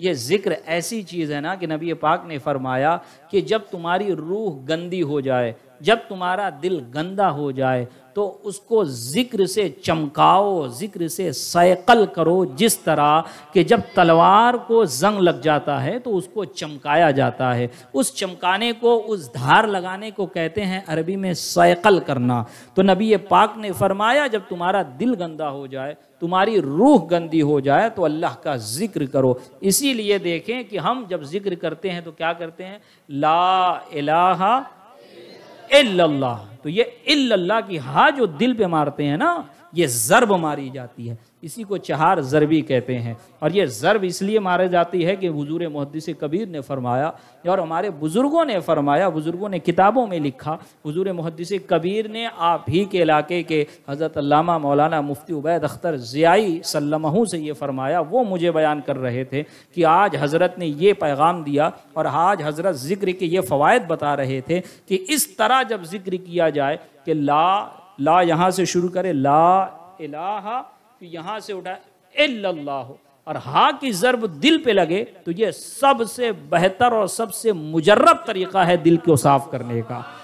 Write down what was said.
ये ज़िक्र ऐसी चीज़ है ना कि नबी पाक ने फरमाया कि जब तुम्हारी रूह गंदी हो जाए जब तुम्हारा दिल गंदा हो जाए तो उसको ज़िक्र से चमकाओ ज़िक्र से सैकल करो जिस तरह कि जब तलवार को जंग लग जाता है तो उसको चमकाया जाता है उस चमकाने को उस धार लगाने को कहते हैं अरबी में सैकल करना तो नबी पाक ने फरमाया जब तुम्हारा दिल गंदा हो जाए तुम्हारी रूह गंदी हो जाए तो अल्लाह का ज़िक्र करो इसीलिए देखें कि हम जब ज़िक्र करते हैं तो क्या करते हैं ला इलाहा إلا الله तो ये इल्लल्लाह की हा जो दिल पे मारते हैं ना ये ज़रब मारी जाती है इसी को चहार ज़रबी कहते हैं और ये ज़रब इसलिए मारी जाती है कि हजूर महदस कबीर ने फरमाया और हमारे बुज़ुर्गों ने फरमाया बुज़ुर्गों ने किताबों में लिखा हजूर महदस कबीर ने आप ही के इलाके के हज़रत अल्लामा मौलाना मुफ्ती उबैद अख्तर ज़ियाई सल्लमहू से ये फरमाया वो मुझे बयान कर रहे थे कि आज हज़रत ने ये पैगाम दिया और आज हज़रत ज़िक्र के ये फ़वाद बता रहे थे कि इस तरह जब ज़िक्र किया जाए कि ला ला यहाँ से शुरू करे ला इला फिर यहाँ से उठाए इल्लाह और हा की ज़रब दिल पे लगे तो ये सबसे बेहतर और सबसे मुजर्रब तरीक़ा है दिल को साफ़ करने का